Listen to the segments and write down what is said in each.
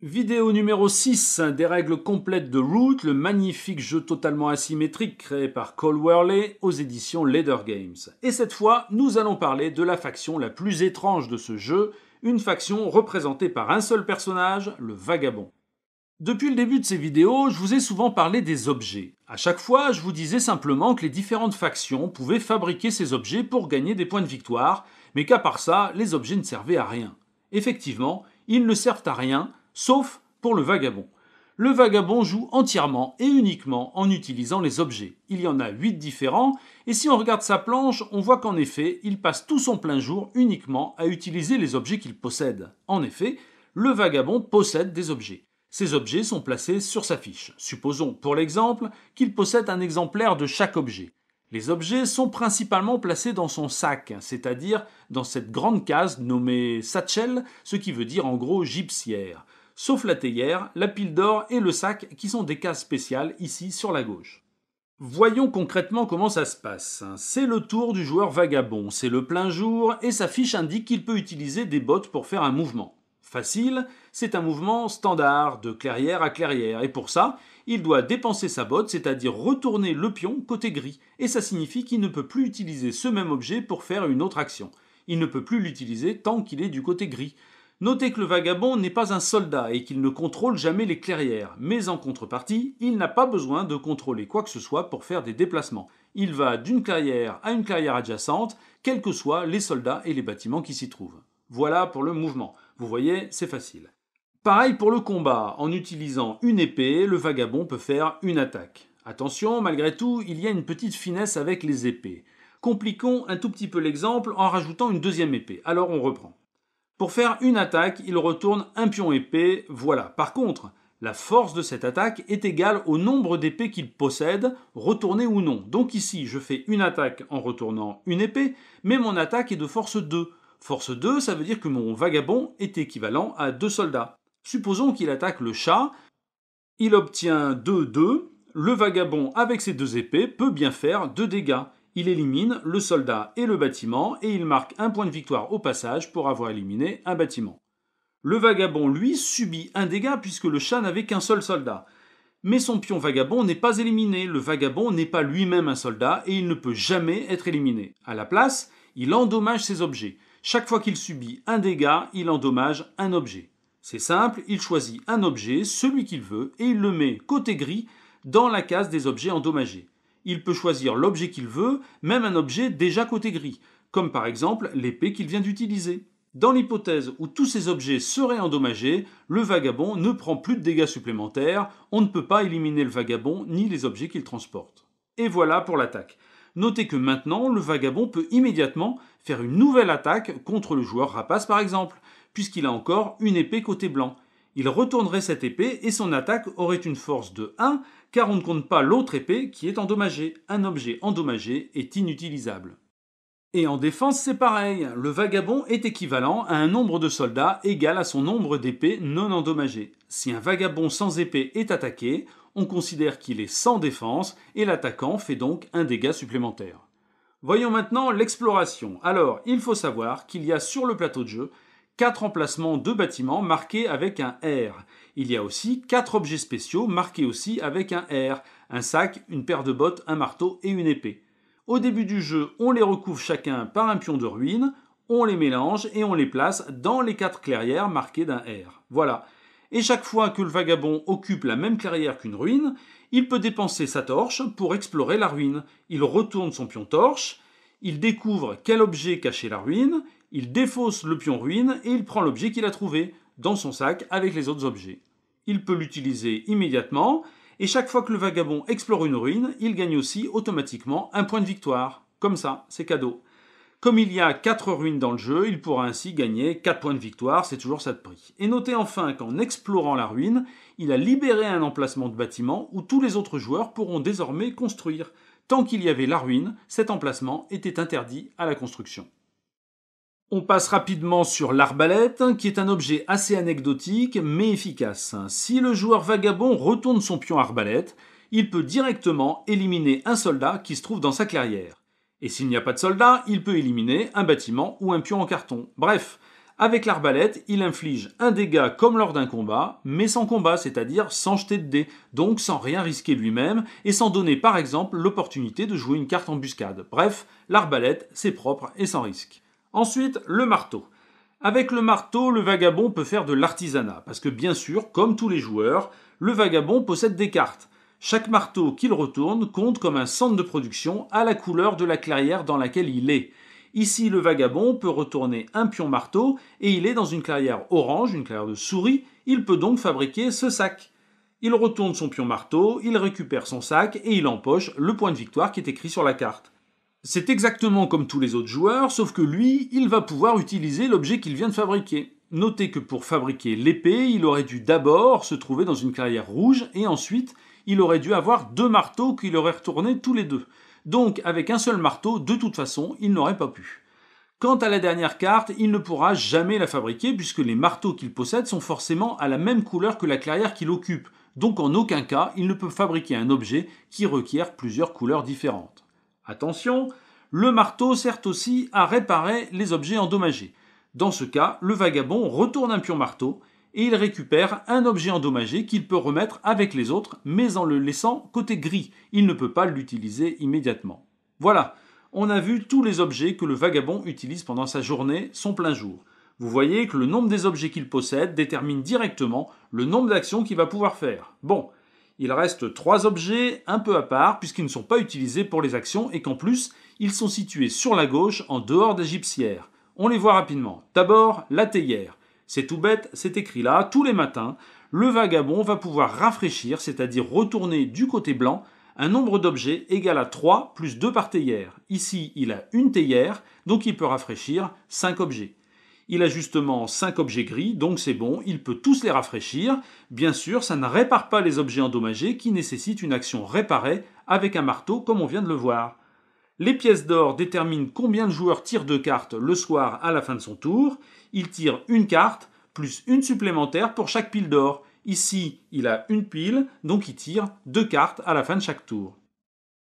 Vidéo numéro 6, des règles complètes de Root, le magnifique jeu totalement asymétrique créé par Cole Worley aux éditions Leather Games. Et cette fois, nous allons parler de la faction la plus étrange de ce jeu, une faction représentée par un seul personnage, le vagabond. Depuis le début de ces vidéos, je vous ai souvent parlé des objets. A chaque fois, je vous disais simplement que les différentes factions pouvaient fabriquer ces objets pour gagner des points de victoire, mais qu'à part ça, les objets ne servaient à rien. Effectivement, ils ne servent à rien, sauf pour le vagabond. Le vagabond joue entièrement et uniquement en utilisant les objets. Il y en a 8 différents, et si on regarde sa planche, on voit qu'en effet, il passe tout son plein jour uniquement à utiliser les objets qu'il possède. En effet, le vagabond possède des objets. Ces objets sont placés sur sa fiche. Supposons, pour l'exemple, qu'il possède un exemplaire de chaque objet. Les objets sont principalement placés dans son sac, c'est-à-dire dans cette grande case nommée satchel, ce qui veut dire en gros gypsière sauf la théière, la pile d'or et le sac qui sont des cases spéciales ici sur la gauche. Voyons concrètement comment ça se passe. Hein. C'est le tour du joueur vagabond, c'est le plein jour et sa fiche indique qu'il peut utiliser des bottes pour faire un mouvement. Facile, c'est un mouvement standard de clairière à clairière et pour ça, il doit dépenser sa botte, c'est-à-dire retourner le pion côté gris et ça signifie qu'il ne peut plus utiliser ce même objet pour faire une autre action. Il ne peut plus l'utiliser tant qu'il est du côté gris. Notez que le vagabond n'est pas un soldat et qu'il ne contrôle jamais les clairières, mais en contrepartie, il n'a pas besoin de contrôler quoi que ce soit pour faire des déplacements. Il va d'une clairière à une clairière adjacente, quels que soient les soldats et les bâtiments qui s'y trouvent. Voilà pour le mouvement. Vous voyez, c'est facile. Pareil pour le combat, en utilisant une épée, le vagabond peut faire une attaque. Attention, malgré tout, il y a une petite finesse avec les épées. Compliquons un tout petit peu l'exemple en rajoutant une deuxième épée. Alors on reprend. Pour faire une attaque, il retourne un pion épée, voilà. Par contre, la force de cette attaque est égale au nombre d'épées qu'il possède, retournées ou non. Donc ici, je fais une attaque en retournant une épée, mais mon attaque est de force 2. Force 2, ça veut dire que mon vagabond est équivalent à deux soldats. Supposons qu'il attaque le chat, il obtient 2-2, le vagabond avec ses deux épées peut bien faire deux dégâts. Il élimine le soldat et le bâtiment et il marque un point de victoire au passage pour avoir éliminé un bâtiment. Le vagabond, lui, subit un dégât puisque le chat n'avait qu'un seul soldat. Mais son pion vagabond n'est pas éliminé, le vagabond n'est pas lui-même un soldat et il ne peut jamais être éliminé. À la place, il endommage ses objets. Chaque fois qu'il subit un dégât, il endommage un objet. C'est simple, il choisit un objet, celui qu'il veut, et il le met côté gris dans la case des objets endommagés. Il peut choisir l'objet qu'il veut, même un objet déjà côté gris, comme par exemple l'épée qu'il vient d'utiliser. Dans l'hypothèse où tous ces objets seraient endommagés, le vagabond ne prend plus de dégâts supplémentaires, on ne peut pas éliminer le vagabond ni les objets qu'il transporte. Et voilà pour l'attaque. Notez que maintenant, le vagabond peut immédiatement faire une nouvelle attaque contre le joueur rapace par exemple, puisqu'il a encore une épée côté blanc. Il retournerait cette épée et son attaque aurait une force de 1 car on ne compte pas l'autre épée qui est endommagée. Un objet endommagé est inutilisable. Et en défense, c'est pareil. Le vagabond est équivalent à un nombre de soldats égal à son nombre d'épées non endommagées. Si un vagabond sans épée est attaqué, on considère qu'il est sans défense et l'attaquant fait donc un dégât supplémentaire. Voyons maintenant l'exploration. Alors, il faut savoir qu'il y a sur le plateau de jeu 4 emplacements de bâtiments marqués avec un R. Il y a aussi quatre objets spéciaux marqués aussi avec un R, un sac, une paire de bottes, un marteau et une épée. Au début du jeu, on les recouvre chacun par un pion de ruine, on les mélange et on les place dans les quatre clairières marquées d'un R. Voilà. Et chaque fois que le vagabond occupe la même clairière qu'une ruine, il peut dépenser sa torche pour explorer la ruine. Il retourne son pion torche, il découvre quel objet cachait la ruine, il défausse le pion ruine et il prend l'objet qu'il a trouvé dans son sac avec les autres objets. Il peut l'utiliser immédiatement et chaque fois que le vagabond explore une ruine, il gagne aussi automatiquement un point de victoire. Comme ça, c'est cadeau. Comme il y a 4 ruines dans le jeu, il pourra ainsi gagner 4 points de victoire, c'est toujours ça de prix. Et notez enfin qu'en explorant la ruine, il a libéré un emplacement de bâtiment où tous les autres joueurs pourront désormais construire. Tant qu'il y avait la ruine, cet emplacement était interdit à la construction. On passe rapidement sur l'arbalète, qui est un objet assez anecdotique mais efficace. Si le joueur vagabond retourne son pion arbalète, il peut directement éliminer un soldat qui se trouve dans sa clairière. Et s'il n'y a pas de soldat, il peut éliminer un bâtiment ou un pion en carton. Bref, avec l'arbalète, il inflige un dégât comme lors d'un combat, mais sans combat, c'est-à-dire sans jeter de dés, donc sans rien risquer lui-même et sans donner par exemple l'opportunité de jouer une carte embuscade. Bref, l'arbalète, c'est propre et sans risque. Ensuite, le marteau. Avec le marteau, le vagabond peut faire de l'artisanat, parce que bien sûr, comme tous les joueurs, le vagabond possède des cartes. Chaque marteau qu'il retourne compte comme un centre de production à la couleur de la clairière dans laquelle il est. Ici, le vagabond peut retourner un pion marteau et il est dans une clairière orange, une clairière de souris, il peut donc fabriquer ce sac. Il retourne son pion marteau, il récupère son sac et il empoche le point de victoire qui est écrit sur la carte. C'est exactement comme tous les autres joueurs, sauf que lui, il va pouvoir utiliser l'objet qu'il vient de fabriquer. Notez que pour fabriquer l'épée, il aurait dû d'abord se trouver dans une clairière rouge, et ensuite, il aurait dû avoir deux marteaux qu'il aurait retournés tous les deux. Donc, avec un seul marteau, de toute façon, il n'aurait pas pu. Quant à la dernière carte, il ne pourra jamais la fabriquer puisque les marteaux qu'il possède sont forcément à la même couleur que la clairière qu'il occupe, donc en aucun cas il ne peut fabriquer un objet qui requiert plusieurs couleurs différentes. Attention, le marteau sert aussi à réparer les objets endommagés. Dans ce cas, le vagabond retourne un pion marteau et il récupère un objet endommagé qu'il peut remettre avec les autres, mais en le laissant côté gris. Il ne peut pas l'utiliser immédiatement. Voilà, on a vu tous les objets que le vagabond utilise pendant sa journée, son plein jour. Vous voyez que le nombre des objets qu'il possède détermine directement le nombre d'actions qu'il va pouvoir faire. Bon, il reste trois objets un peu à part puisqu'ils ne sont pas utilisés pour les actions et qu'en plus, ils sont situés sur la gauche en dehors des gypsières. On les voit rapidement. D'abord, la théière. C'est tout bête, c'est écrit là, tous les matins, le vagabond va pouvoir rafraîchir, c'est-à-dire retourner du côté blanc, un nombre d'objets égal à 3 plus 2 par théière. Ici, il a une théière, donc il peut rafraîchir 5 objets. Il a justement 5 objets gris, donc c'est bon, il peut tous les rafraîchir. Bien sûr, ça ne répare pas les objets endommagés qui nécessitent une action réparée avec un marteau comme on vient de le voir. Les pièces d'or déterminent combien de joueurs tirent de cartes le soir à la fin de son tour. Il tire une carte plus une supplémentaire pour chaque pile d'or. Ici, il a une pile, donc il tire deux cartes à la fin de chaque tour.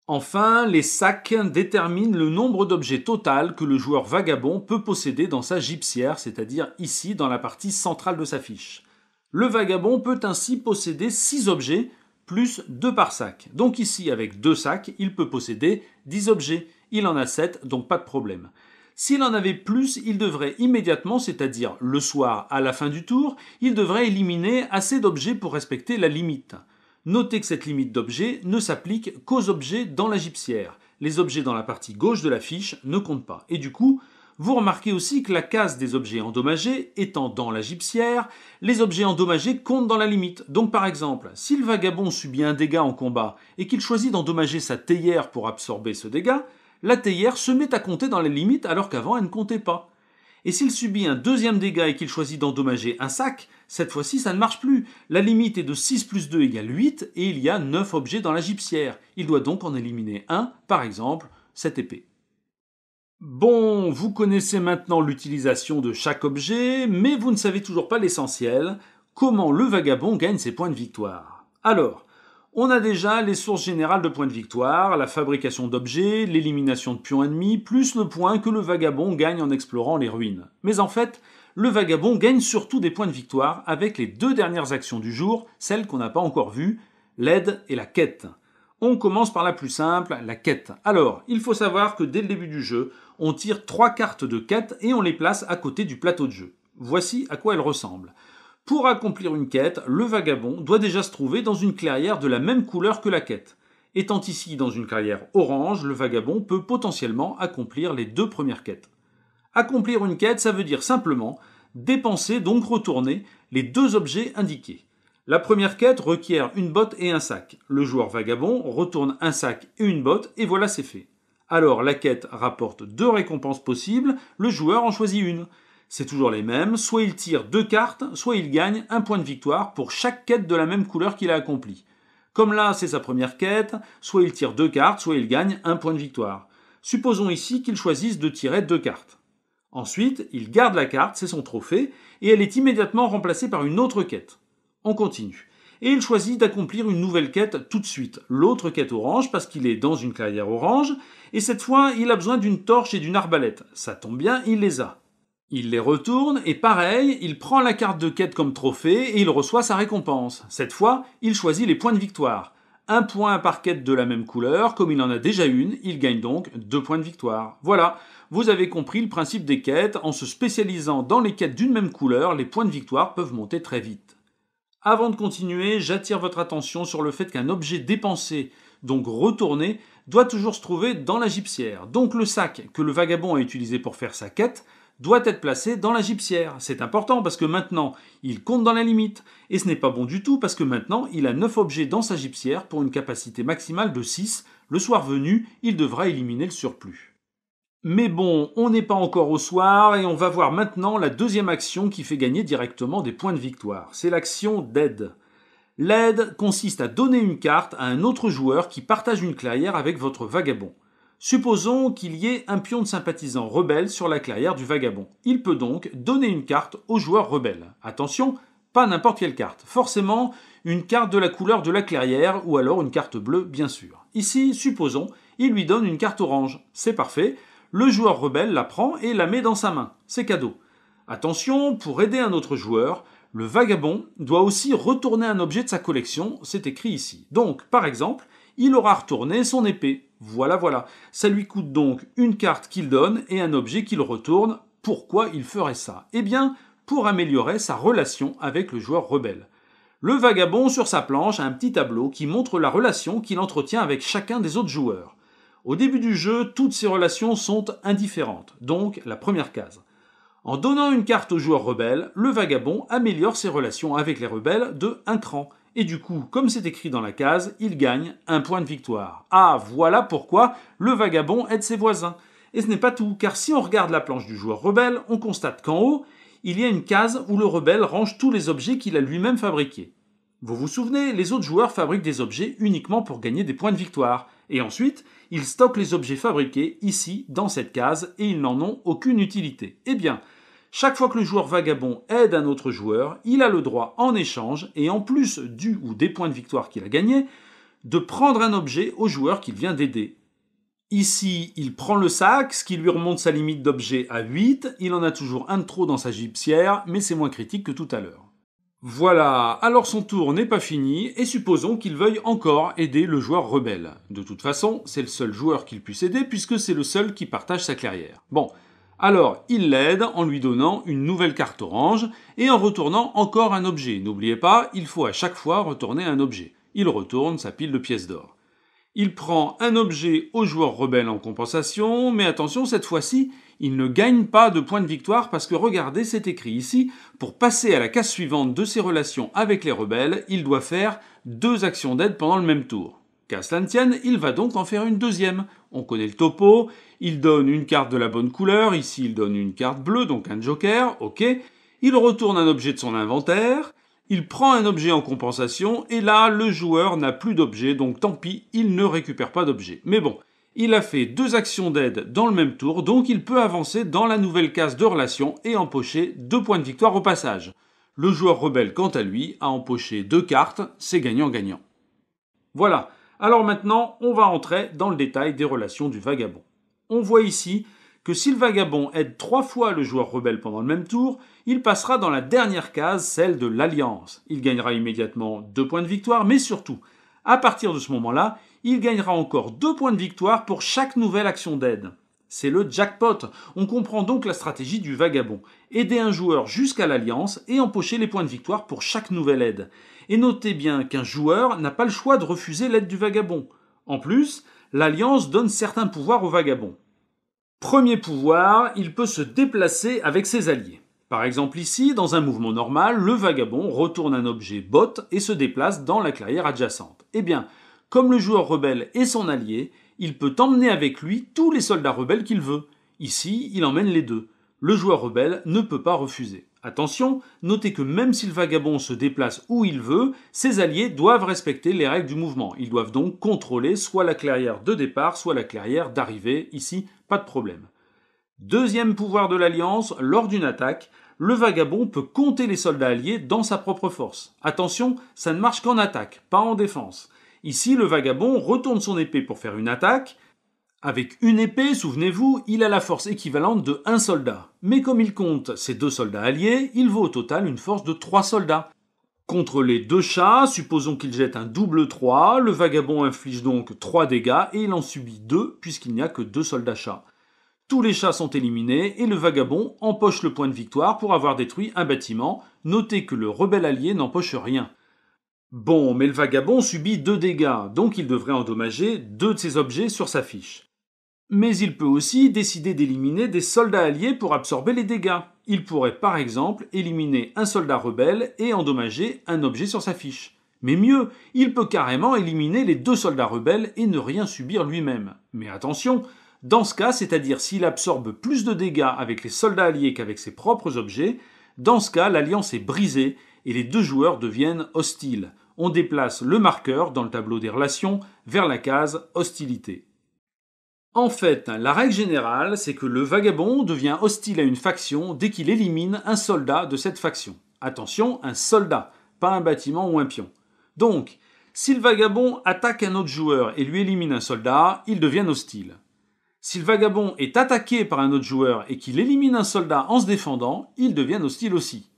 Enfin, les sacs déterminent le nombre d'objets total que le joueur vagabond peut posséder dans sa gypsière, c'est-à-dire ici dans la partie centrale de sa fiche. Le vagabond peut ainsi posséder 6 objets plus 2 par sac. Donc ici, avec 2 sacs, il peut posséder 10 objets. Il en a 7, donc pas de problème. S'il en avait plus, il devrait immédiatement, c'est-à-dire le soir à la fin du tour, il devrait éliminer assez d'objets pour respecter la limite. Notez que cette limite d'objets ne s'applique qu'aux objets dans la gypsière. Les objets dans la partie gauche de la fiche ne comptent pas. Et du coup, vous remarquez aussi que la case des objets endommagés étant dans la gypsière, les objets endommagés comptent dans la limite. Donc par exemple, si le vagabond subit un dégât en combat et qu'il choisit d'endommager sa théière pour absorber ce dégât, la théière se met à compter dans la limite alors qu'avant elle ne comptait pas. Et s'il subit un deuxième dégât et qu'il choisit d'endommager un sac, cette fois-ci, ça ne marche plus. La limite est de 6 plus 2 égale 8 et il y a 9 objets dans la gypsière. Il doit donc en éliminer un, par exemple, cette épée. Bon, vous connaissez maintenant l'utilisation de chaque objet, mais vous ne savez toujours pas l'essentiel, comment le vagabond gagne ses points de victoire. Alors, on a déjà les sources générales de points de victoire, la fabrication d'objets, l'élimination de pions ennemis, plus le point que le vagabond gagne en explorant les ruines. Mais en fait, le vagabond gagne surtout des points de victoire avec les deux dernières actions du jour, celles qu'on n'a pas encore vues, l'aide et la quête. On commence par la plus simple, la quête. Alors, il faut savoir que dès le début du jeu, on tire trois cartes de quête et on les place à côté du plateau de jeu. Voici à quoi elles ressemblent. Pour accomplir une quête, le vagabond doit déjà se trouver dans une clairière de la même couleur que la quête. Étant ici dans une clairière orange, le vagabond peut potentiellement accomplir les deux premières quêtes. Accomplir une quête, ça veut dire simplement dépenser, donc retourner, les deux objets indiqués. La première quête requiert une botte et un sac. Le joueur vagabond retourne un sac et une botte, et voilà c'est fait. Alors la quête rapporte deux récompenses possibles, le joueur en choisit une. C'est toujours les mêmes, soit il tire deux cartes, soit il gagne un point de victoire pour chaque quête de la même couleur qu'il a accomplie. Comme là c'est sa première quête, soit il tire deux cartes, soit il gagne un point de victoire. Supposons ici qu'il choisisse de tirer deux cartes. Ensuite, il garde la carte, c'est son trophée, et elle est immédiatement remplacée par une autre quête. On continue. Et il choisit d'accomplir une nouvelle quête tout de suite, l'autre quête orange, parce qu'il est dans une clairière orange, et cette fois, il a besoin d'une torche et d'une arbalète. Ça tombe bien, il les a. Il les retourne et pareil, il prend la carte de quête comme trophée et il reçoit sa récompense. Cette fois, il choisit les points de victoire un point par quête de la même couleur. Comme il en a déjà une, il gagne donc deux points de victoire. Voilà, vous avez compris le principe des quêtes. En se spécialisant dans les quêtes d'une même couleur, les points de victoire peuvent monter très vite. Avant de continuer, j'attire votre attention sur le fait qu'un objet dépensé, donc retourné, doit toujours se trouver dans la gypsière. Donc le sac que le vagabond a utilisé pour faire sa quête doit être placé dans la gypsière. C'est important parce que maintenant, il compte dans la limite. Et ce n'est pas bon du tout parce que maintenant, il a 9 objets dans sa gypsière pour une capacité maximale de 6. Le soir venu, il devra éliminer le surplus. Mais bon, on n'est pas encore au soir et on va voir maintenant la deuxième action qui fait gagner directement des points de victoire. C'est l'action d'aide. L'aide consiste à donner une carte à un autre joueur qui partage une clairière avec votre vagabond. Supposons qu'il y ait un pion de sympathisant rebelle sur la clairière du vagabond. Il peut donc donner une carte au joueur rebelle. Attention, pas n'importe quelle carte. Forcément, une carte de la couleur de la clairière ou alors une carte bleue, bien sûr. Ici, supposons, il lui donne une carte orange. C'est parfait. Le joueur rebelle la prend et la met dans sa main. C'est cadeau. Attention, pour aider un autre joueur, le vagabond doit aussi retourner un objet de sa collection. C'est écrit ici. Donc, par exemple, il aura retourné son épée. Voilà, voilà. Ça lui coûte donc une carte qu'il donne et un objet qu'il retourne. Pourquoi il ferait ça Eh bien, pour améliorer sa relation avec le joueur rebelle. Le vagabond sur sa planche a un petit tableau qui montre la relation qu'il entretient avec chacun des autres joueurs. Au début du jeu, toutes ces relations sont indifférentes, donc la première case. En donnant une carte au joueur rebelle, le vagabond améliore ses relations avec les rebelles de un cran et du coup, comme c'est écrit dans la case, il gagne un point de victoire. Ah, voilà pourquoi le vagabond aide ses voisins. Et ce n'est pas tout, car si on regarde la planche du joueur rebelle, on constate qu'en haut, il y a une case où le rebelle range tous les objets qu'il a lui-même fabriqués. Vous vous souvenez, les autres joueurs fabriquent des objets uniquement pour gagner des points de victoire, et ensuite, ils stockent les objets fabriqués ici, dans cette case, et ils n'en ont aucune utilité. Eh bien, chaque fois que le joueur vagabond aide un autre joueur, il a le droit, en échange, et en plus du ou des points de victoire qu'il a gagnés, de prendre un objet au joueur qu'il vient d'aider. Ici, il prend le sac, ce qui lui remonte sa limite d'objet à 8, il en a toujours un de trop dans sa gypsière, mais c'est moins critique que tout à l'heure. Voilà, alors son tour n'est pas fini, et supposons qu'il veuille encore aider le joueur rebelle. De toute façon, c'est le seul joueur qu'il puisse aider, puisque c'est le seul qui partage sa clairière. Bon, alors il l'aide en lui donnant une nouvelle carte orange et en retournant encore un objet. N'oubliez pas, il faut à chaque fois retourner un objet. Il retourne sa pile de pièces d'or. Il prend un objet au joueur rebelle en compensation, mais attention, cette fois-ci, il ne gagne pas de points de victoire parce que regardez, c'est écrit ici, pour passer à la case suivante de ses relations avec les rebelles, il doit faire deux actions d'aide pendant le même tour. Qu'à tienne, il va donc en faire une deuxième. On connaît le topo, il donne une carte de la bonne couleur, ici il donne une carte bleue, donc un joker, ok. Il retourne un objet de son inventaire, il prend un objet en compensation, et là, le joueur n'a plus d'objet, donc tant pis, il ne récupère pas d'objet. Mais bon, il a fait deux actions d'aide dans le même tour, donc il peut avancer dans la nouvelle case de relation et empocher deux points de victoire au passage. Le joueur rebelle, quant à lui, a empoché deux cartes, c'est gagnant-gagnant. Voilà, alors maintenant, on va entrer dans le détail des relations du vagabond. On voit ici que si le vagabond aide trois fois le joueur rebelle pendant le même tour, il passera dans la dernière case, celle de l'alliance. Il gagnera immédiatement deux points de victoire, mais surtout, à partir de ce moment-là, il gagnera encore deux points de victoire pour chaque nouvelle action d'aide. C'est le jackpot. On comprend donc la stratégie du vagabond. Aider un joueur jusqu'à l'alliance et empocher les points de victoire pour chaque nouvelle aide. Et notez bien qu'un joueur n'a pas le choix de refuser l'aide du vagabond. En plus, l'alliance donne certains pouvoirs au vagabond. Premier pouvoir, il peut se déplacer avec ses alliés. Par exemple ici, dans un mouvement normal, le vagabond retourne un objet bot et se déplace dans la clairière adjacente. Eh bien, comme le joueur rebelle est son allié, il peut emmener avec lui tous les soldats rebelles qu'il veut. Ici, il emmène les deux. Le joueur rebelle ne peut pas refuser. Attention, notez que même si le vagabond se déplace où il veut, ses alliés doivent respecter les règles du mouvement. Ils doivent donc contrôler soit la clairière de départ, soit la clairière d'arrivée. Ici, pas de problème. Deuxième pouvoir de l'Alliance, lors d'une attaque, le vagabond peut compter les soldats alliés dans sa propre force. Attention, ça ne marche qu'en attaque, pas en défense. Ici, le vagabond retourne son épée pour faire une attaque, avec une épée, souvenez-vous, il a la force équivalente de un soldat. Mais comme il compte ses deux soldats alliés, il vaut au total une force de trois soldats. Contre les deux chats, supposons qu'il jette un double 3, le vagabond inflige donc 3 dégâts et il en subit 2 puisqu'il n'y a que deux soldats chats. Tous les chats sont éliminés et le vagabond empoche le point de victoire pour avoir détruit un bâtiment. Notez que le rebelle allié n'empoche rien. Bon, mais le vagabond subit 2 dégâts, donc il devrait endommager deux de ses objets sur sa fiche mais il peut aussi décider d'éliminer des soldats alliés pour absorber les dégâts. Il pourrait par exemple éliminer un soldat rebelle et endommager un objet sur sa fiche. Mais mieux, il peut carrément éliminer les deux soldats rebelles et ne rien subir lui-même. Mais attention, dans ce cas, c'est-à-dire s'il absorbe plus de dégâts avec les soldats alliés qu'avec ses propres objets, dans ce cas, l'alliance est brisée et les deux joueurs deviennent hostiles. On déplace le marqueur dans le tableau des relations vers la case hostilité. En fait, la règle générale, c'est que le vagabond devient hostile à une faction dès qu'il élimine un soldat de cette faction. Attention, un soldat, pas un bâtiment ou un pion. Donc, si le vagabond attaque un autre joueur et lui élimine un soldat, il devient hostile. Si le vagabond est attaqué par un autre joueur et qu'il élimine un soldat en se défendant, il devient hostile aussi.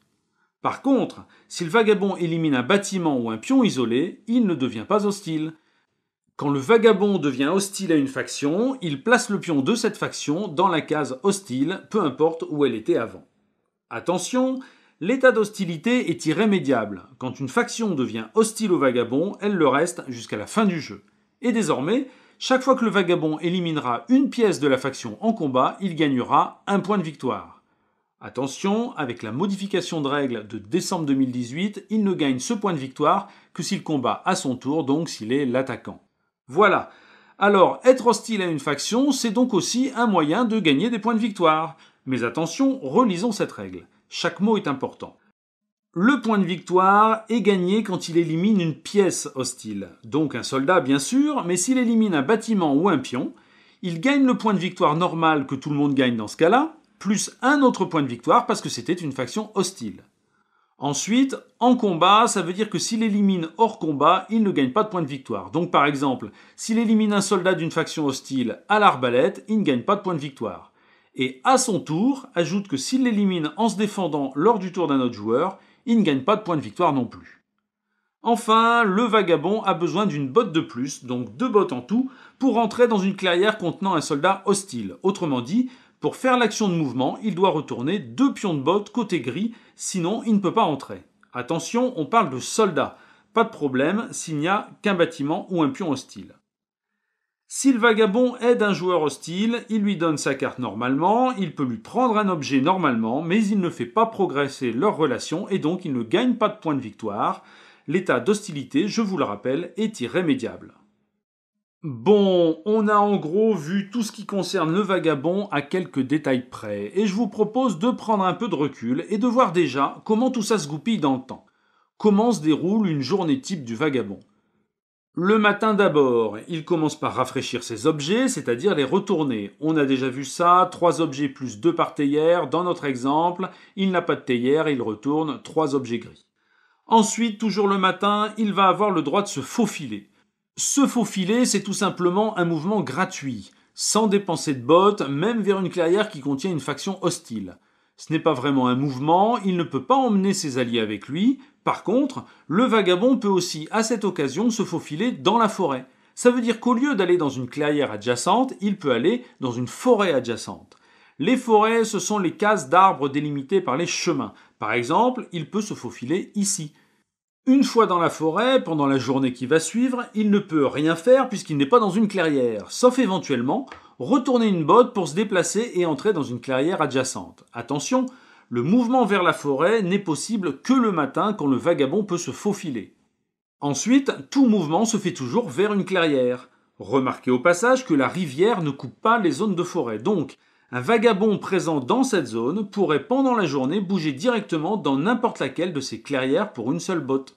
Par contre, si le vagabond élimine un bâtiment ou un pion isolé, il ne devient pas hostile. Quand le vagabond devient hostile à une faction, il place le pion de cette faction dans la case hostile, peu importe où elle était avant. Attention, l'état d'hostilité est irrémédiable. Quand une faction devient hostile au vagabond, elle le reste jusqu'à la fin du jeu. Et désormais, chaque fois que le vagabond éliminera une pièce de la faction en combat, il gagnera un point de victoire. Attention, avec la modification de règles de décembre 2018, il ne gagne ce point de victoire que s'il combat à son tour, donc s'il est l'attaquant. Voilà. Alors, être hostile à une faction, c'est donc aussi un moyen de gagner des points de victoire. Mais attention, relisons cette règle. Chaque mot est important. Le point de victoire est gagné quand il élimine une pièce hostile, donc un soldat bien sûr, mais s'il élimine un bâtiment ou un pion, il gagne le point de victoire normal que tout le monde gagne dans ce cas-là, plus un autre point de victoire parce que c'était une faction hostile. Ensuite, en combat, ça veut dire que s'il élimine hors combat, il ne gagne pas de points de victoire. Donc par exemple, s'il élimine un soldat d'une faction hostile à l'arbalète, il ne gagne pas de points de victoire. Et à son tour, ajoute que s'il l'élimine en se défendant lors du tour d'un autre joueur, il ne gagne pas de points de victoire non plus. Enfin, le vagabond a besoin d'une botte de plus, donc deux bottes en tout, pour entrer dans une clairière contenant un soldat hostile. Autrement dit, pour faire l'action de mouvement, il doit retourner deux pions de botte côté gris, sinon il ne peut pas entrer. Attention, on parle de soldat, Pas de problème s'il n'y a qu'un bâtiment ou un pion hostile. Si le vagabond aide un joueur hostile, il lui donne sa carte normalement, il peut lui prendre un objet normalement, mais il ne fait pas progresser leur relation et donc il ne gagne pas de points de victoire. L'état d'hostilité, je vous le rappelle, est irrémédiable. Bon, on a en gros vu tout ce qui concerne le vagabond à quelques détails près, et je vous propose de prendre un peu de recul et de voir déjà comment tout ça se goupille dans le temps. Comment se déroule une journée type du vagabond Le matin d'abord, il commence par rafraîchir ses objets, c'est-à-dire les retourner. On a déjà vu ça, trois objets plus deux par théière, dans notre exemple, il n'a pas de théière, il retourne trois objets gris. Ensuite, toujours le matin, il va avoir le droit de se faufiler. Se faufiler, c'est tout simplement un mouvement gratuit, sans dépenser de bottes, même vers une clairière qui contient une faction hostile. Ce n'est pas vraiment un mouvement, il ne peut pas emmener ses alliés avec lui. Par contre, le vagabond peut aussi à cette occasion se faufiler dans la forêt. Ça veut dire qu'au lieu d'aller dans une clairière adjacente, il peut aller dans une forêt adjacente. Les forêts, ce sont les cases d'arbres délimitées par les chemins. Par exemple, il peut se faufiler ici. Une fois dans la forêt, pendant la journée qui va suivre, il ne peut rien faire puisqu'il n'est pas dans une clairière, sauf éventuellement retourner une botte pour se déplacer et entrer dans une clairière adjacente. Attention, le mouvement vers la forêt n'est possible que le matin quand le vagabond peut se faufiler. Ensuite, tout mouvement se fait toujours vers une clairière. Remarquez au passage que la rivière ne coupe pas les zones de forêt, donc un vagabond présent dans cette zone pourrait pendant la journée bouger directement dans n'importe laquelle de ces clairières pour une seule botte.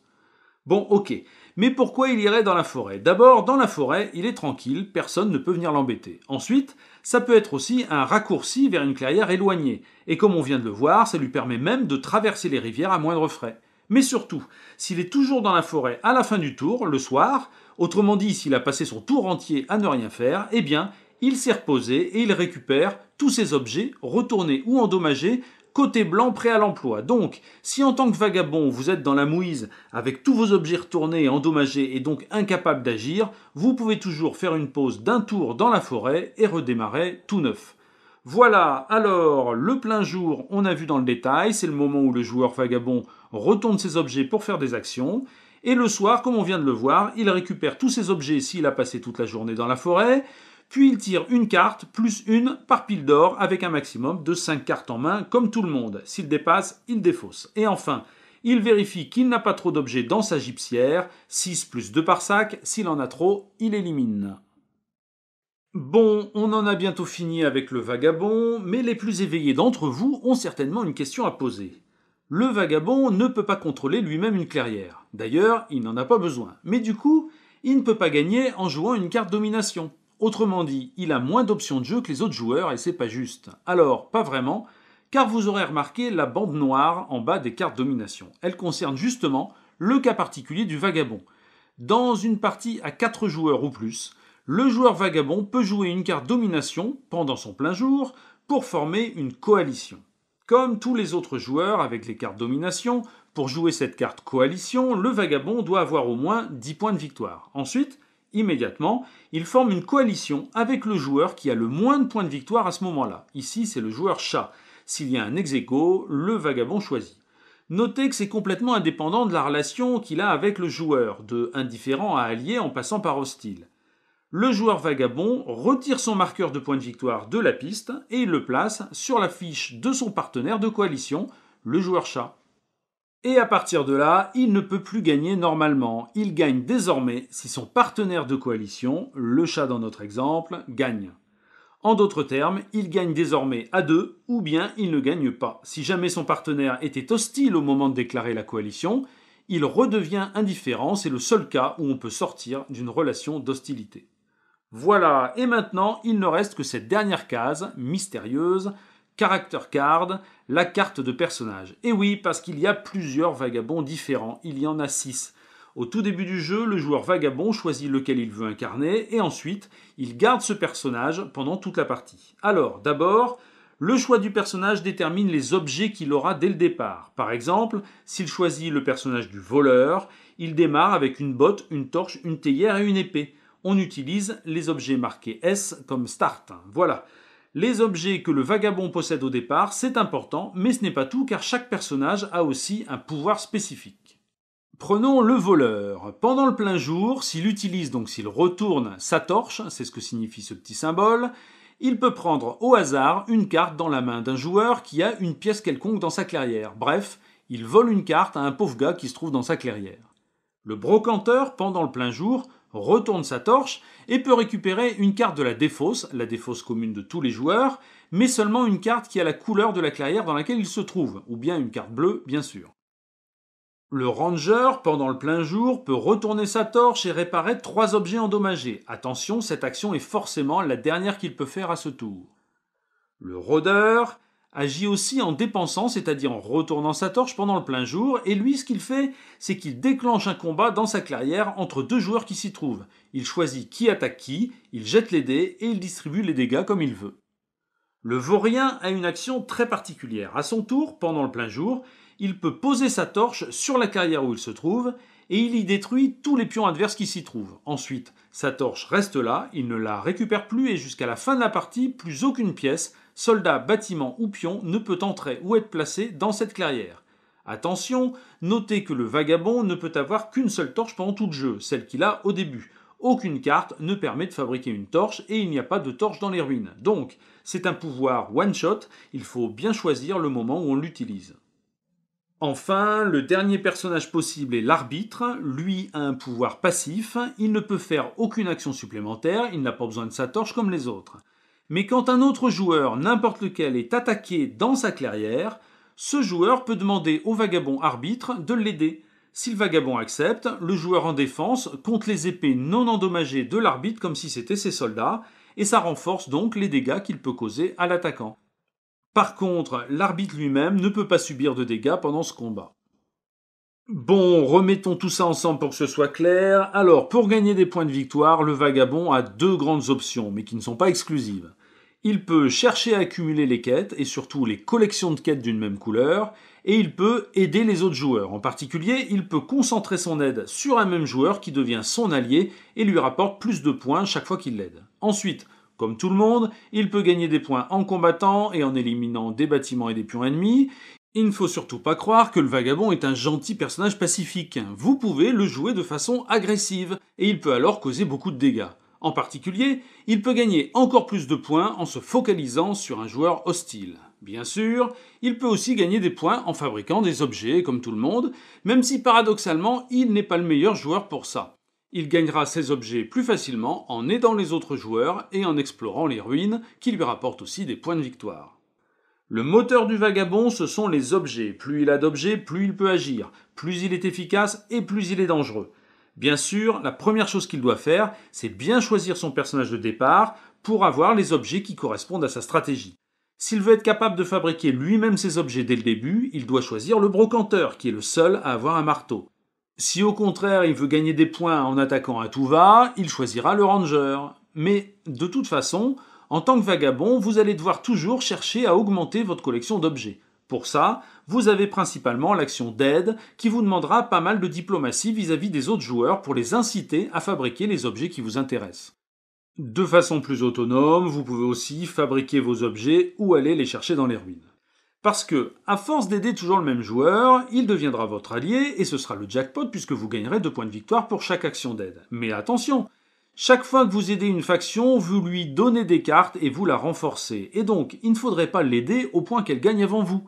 Bon, ok. Mais pourquoi il irait dans la forêt D'abord, dans la forêt, il est tranquille, personne ne peut venir l'embêter. Ensuite, ça peut être aussi un raccourci vers une clairière éloignée. Et comme on vient de le voir, ça lui permet même de traverser les rivières à moindre frais. Mais surtout, s'il est toujours dans la forêt à la fin du tour, le soir, autrement dit s'il a passé son tour entier à ne rien faire, eh bien, il s'est reposé et il récupère tous ses objets, retournés ou endommagés, côté blanc prêt à l'emploi. Donc, si en tant que vagabond, vous êtes dans la mouise avec tous vos objets retournés et endommagés et donc incapable d'agir, vous pouvez toujours faire une pause d'un tour dans la forêt et redémarrer tout neuf. Voilà, alors le plein jour, on a vu dans le détail, c'est le moment où le joueur vagabond retourne ses objets pour faire des actions. Et le soir, comme on vient de le voir, il récupère tous ses objets s'il a passé toute la journée dans la forêt, puis il tire une carte plus une par pile d'or avec un maximum de 5 cartes en main, comme tout le monde. S'il dépasse, il défausse. Et enfin, il vérifie qu'il n'a pas trop d'objets dans sa gypsière, 6 plus 2 par sac, s'il en a trop, il élimine. Bon, on en a bientôt fini avec le vagabond, mais les plus éveillés d'entre vous ont certainement une question à poser. Le vagabond ne peut pas contrôler lui-même une clairière. D'ailleurs, il n'en a pas besoin. Mais du coup, il ne peut pas gagner en jouant une carte domination. Autrement dit, il a moins d'options de jeu que les autres joueurs et c'est pas juste. Alors, pas vraiment, car vous aurez remarqué la bande noire en bas des cartes domination. Elle concerne justement le cas particulier du vagabond. Dans une partie à 4 joueurs ou plus, le joueur vagabond peut jouer une carte domination pendant son plein jour pour former une coalition. Comme tous les autres joueurs avec les cartes domination, pour jouer cette carte coalition, le vagabond doit avoir au moins 10 points de victoire. Ensuite, immédiatement, il forme une coalition avec le joueur qui a le moins de points de victoire à ce moment-là. Ici, c'est le joueur chat. S'il y a un ex le vagabond choisit. Notez que c'est complètement indépendant de la relation qu'il a avec le joueur, de indifférent à allié en passant par hostile. Le joueur vagabond retire son marqueur de points de victoire de la piste et le place sur la fiche de son partenaire de coalition, le joueur chat. Et à partir de là, il ne peut plus gagner normalement. Il gagne désormais si son partenaire de coalition, le chat dans notre exemple, gagne. En d'autres termes, il gagne désormais à deux ou bien il ne gagne pas. Si jamais son partenaire était hostile au moment de déclarer la coalition, il redevient indifférent, c'est le seul cas où on peut sortir d'une relation d'hostilité. Voilà, et maintenant il ne reste que cette dernière case, mystérieuse, Character Card, la carte de personnage. Et oui, parce qu'il y a plusieurs vagabonds différents, il y en a 6. Au tout début du jeu, le joueur vagabond choisit lequel il veut incarner et ensuite, il garde ce personnage pendant toute la partie. Alors, d'abord, le choix du personnage détermine les objets qu'il aura dès le départ. Par exemple, s'il choisit le personnage du voleur, il démarre avec une botte, une torche, une théière et une épée. On utilise les objets marqués S comme start. Voilà. Les objets que le vagabond possède au départ, c'est important, mais ce n'est pas tout car chaque personnage a aussi un pouvoir spécifique. Prenons le voleur. Pendant le plein jour, s'il utilise, donc s'il retourne sa torche, c'est ce que signifie ce petit symbole, il peut prendre au hasard une carte dans la main d'un joueur qui a une pièce quelconque dans sa clairière. Bref, il vole une carte à un pauvre gars qui se trouve dans sa clairière. Le brocanteur, pendant le plein jour, retourne sa torche et peut récupérer une carte de la défausse, la défausse commune de tous les joueurs, mais seulement une carte qui a la couleur de la clairière dans laquelle il se trouve, ou bien une carte bleue, bien sûr. Le ranger, pendant le plein jour, peut retourner sa torche et réparer trois objets endommagés. Attention, cette action est forcément la dernière qu'il peut faire à ce tour. Le rôdeur, agit aussi en dépensant, c'est-à-dire en retournant sa torche pendant le plein jour, et lui ce qu'il fait, c'est qu'il déclenche un combat dans sa clairière entre deux joueurs qui s'y trouvent. Il choisit qui attaque qui, il jette les dés et il distribue les dégâts comme il veut. Le vaurien a une action très particulière. À son tour, pendant le plein jour, il peut poser sa torche sur la carrière où il se trouve et il y détruit tous les pions adverses qui s'y trouvent. Ensuite, sa torche reste là, il ne la récupère plus et jusqu'à la fin de la partie, plus aucune pièce, soldat, bâtiment ou pion ne peut entrer ou être placé dans cette clairière. Attention, notez que le vagabond ne peut avoir qu'une seule torche pendant tout le jeu, celle qu'il a au début. Aucune carte ne permet de fabriquer une torche et il n'y a pas de torche dans les ruines. Donc, c'est un pouvoir one-shot, il faut bien choisir le moment où on l'utilise. Enfin, le dernier personnage possible est l'arbitre. Lui a un pouvoir passif, il ne peut faire aucune action supplémentaire, il n'a pas besoin de sa torche comme les autres. Mais quand un autre joueur, n'importe lequel, est attaqué dans sa clairière, ce joueur peut demander au vagabond arbitre de l'aider. Si le vagabond accepte, le joueur en défense compte les épées non endommagées de l'arbitre comme si c'était ses soldats, et ça renforce donc les dégâts qu'il peut causer à l'attaquant. Par contre, l'arbitre lui-même ne peut pas subir de dégâts pendant ce combat. Bon, remettons tout ça ensemble pour que ce soit clair. Alors, pour gagner des points de victoire, le vagabond a deux grandes options, mais qui ne sont pas exclusives il peut chercher à accumuler les quêtes et surtout les collections de quêtes d'une même couleur, et il peut aider les autres joueurs. En particulier, il peut concentrer son aide sur un même joueur qui devient son allié et lui rapporte plus de points chaque fois qu'il l'aide. Ensuite, comme tout le monde, il peut gagner des points en combattant et en éliminant des bâtiments et des pions ennemis. Il ne faut surtout pas croire que le vagabond est un gentil personnage pacifique. Vous pouvez le jouer de façon agressive, et il peut alors causer beaucoup de dégâts. En particulier, il peut gagner encore plus de points en se focalisant sur un joueur hostile. Bien sûr, il peut aussi gagner des points en fabriquant des objets comme tout le monde, même si paradoxalement il n'est pas le meilleur joueur pour ça. Il gagnera ses objets plus facilement en aidant les autres joueurs et en explorant les ruines qui lui rapportent aussi des points de victoire. Le moteur du vagabond, ce sont les objets. Plus il a d'objets, plus il peut agir, plus il est efficace et plus il est dangereux. Bien sûr, la première chose qu'il doit faire, c'est bien choisir son personnage de départ pour avoir les objets qui correspondent à sa stratégie. S'il veut être capable de fabriquer lui-même ses objets dès le début, il doit choisir le brocanteur, qui est le seul à avoir un marteau. Si au contraire il veut gagner des points en attaquant à tout va, il choisira le ranger. Mais de toute façon, en tant que vagabond, vous allez devoir toujours chercher à augmenter votre collection d'objets. Pour ça, vous avez principalement l'action d'aide qui vous demandera pas mal de diplomatie vis-à-vis des autres joueurs pour les inciter à fabriquer les objets qui vous intéressent. De façon plus autonome, vous pouvez aussi fabriquer vos objets ou aller les chercher dans les ruines. Parce que, à force d'aider toujours le même joueur, il deviendra votre allié et ce sera le jackpot puisque vous gagnerez deux points de victoire pour chaque action d'aide. Mais attention, chaque fois que vous aidez une faction, vous lui donnez des cartes et vous la renforcez. Et donc, il ne faudrait pas l'aider au point qu'elle gagne avant vous.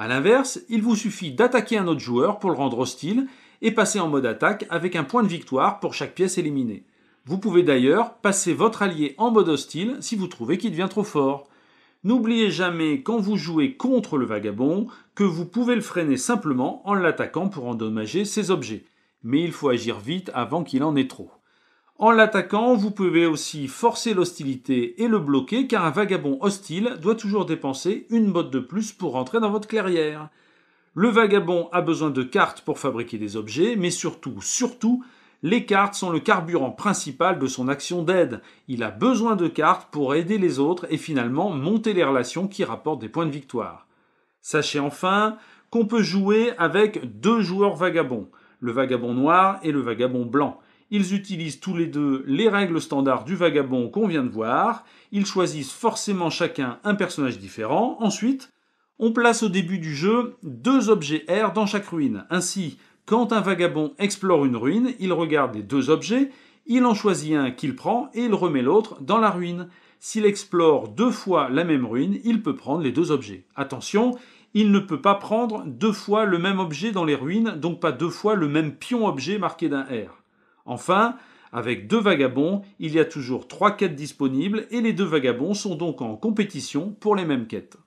A l'inverse, il vous suffit d'attaquer un autre joueur pour le rendre hostile et passer en mode attaque avec un point de victoire pour chaque pièce éliminée. Vous pouvez d'ailleurs passer votre allié en mode hostile si vous trouvez qu'il devient trop fort. N'oubliez jamais quand vous jouez contre le vagabond que vous pouvez le freiner simplement en l'attaquant pour endommager ses objets. Mais il faut agir vite avant qu'il en ait trop. En l'attaquant, vous pouvez aussi forcer l'hostilité et le bloquer car un vagabond hostile doit toujours dépenser une botte de plus pour rentrer dans votre clairière. Le vagabond a besoin de cartes pour fabriquer des objets, mais surtout, surtout, les cartes sont le carburant principal de son action d'aide. Il a besoin de cartes pour aider les autres et finalement monter les relations qui rapportent des points de victoire. Sachez enfin qu'on peut jouer avec deux joueurs vagabonds, le vagabond noir et le vagabond blanc. Ils utilisent tous les deux les règles standards du vagabond qu'on vient de voir. Ils choisissent forcément chacun un personnage différent. Ensuite, on place au début du jeu deux objets R dans chaque ruine. Ainsi, quand un vagabond explore une ruine, il regarde les deux objets, il en choisit un qu'il prend et il remet l'autre dans la ruine. S'il explore deux fois la même ruine, il peut prendre les deux objets. Attention, il ne peut pas prendre deux fois le même objet dans les ruines, donc pas deux fois le même pion objet marqué d'un R. Enfin, avec deux vagabonds, il y a toujours trois quêtes disponibles et les deux vagabonds sont donc en compétition pour les mêmes quêtes.